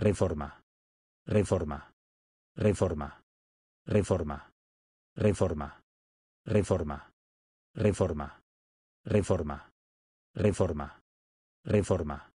Reforma. Reforma. Reforma. Reforma. Reforma. Reforma. Reforma. Reforma. Reforma. Reforma.